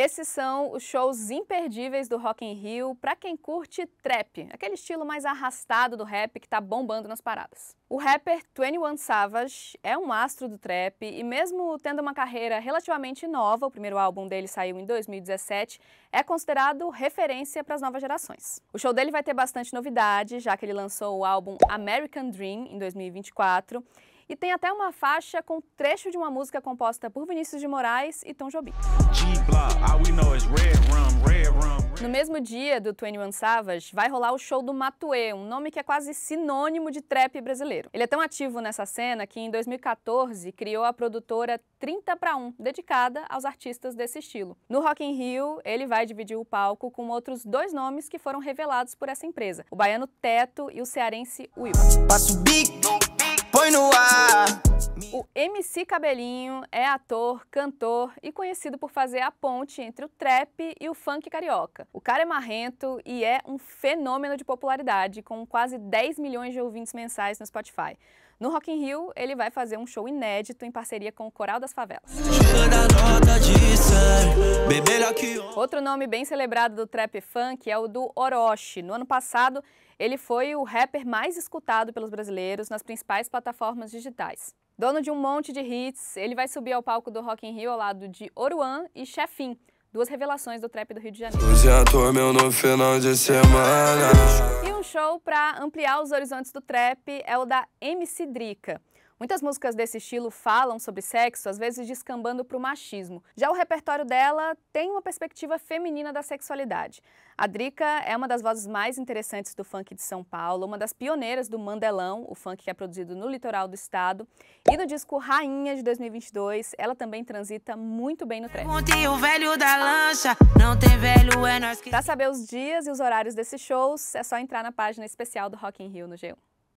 Esses são os shows imperdíveis do Rock in Rio para quem curte trap, aquele estilo mais arrastado do rap que está bombando nas paradas. O rapper 21 Savage é um astro do trap e mesmo tendo uma carreira relativamente nova, o primeiro álbum dele saiu em 2017, é considerado referência para as novas gerações. O show dele vai ter bastante novidade, já que ele lançou o álbum American Dream em 2024 e tem até uma faixa com trecho de uma música composta por Vinícius de Moraes e Tom Jobim. No mesmo dia do 21 Savage, vai rolar o show do Matue, um nome que é quase sinônimo de trap brasileiro. Ele é tão ativo nessa cena que em 2014 criou a produtora 30 para 1, dedicada aos artistas desse estilo. No Rock in Rio, ele vai dividir o palco com outros dois nomes que foram revelados por essa empresa: o baiano Teto e o cearense Will põe no ar. O MC Cabelinho é ator, cantor e conhecido por fazer a ponte entre o trap e o funk carioca. O cara é marrento e é um fenômeno de popularidade, com quase 10 milhões de ouvintes mensais no Spotify. No Rock in Rio, ele vai fazer um show inédito em parceria com o Coral das Favelas. Outro nome bem celebrado do trap funk é o do Orochi. No ano passado, ele foi o rapper mais escutado pelos brasileiros nas principais plataformas digitais. Dono de um monte de hits, ele vai subir ao palco do Rock in Rio ao lado de Oruan e Chefin, duas revelações do trap do Rio de Janeiro. E um show para ampliar os horizontes do trap é o da MC Drica. Muitas músicas desse estilo falam sobre sexo, às vezes descambando para o machismo. Já o repertório dela tem uma perspectiva feminina da sexualidade. A Drica é uma das vozes mais interessantes do funk de São Paulo, uma das pioneiras do Mandelão, o funk que é produzido no litoral do estado. E no disco Rainha de 2022, ela também transita muito bem no trap. É para saber os dias e os horários desses shows, é só entrar na página especial do Rock in Rio no G1.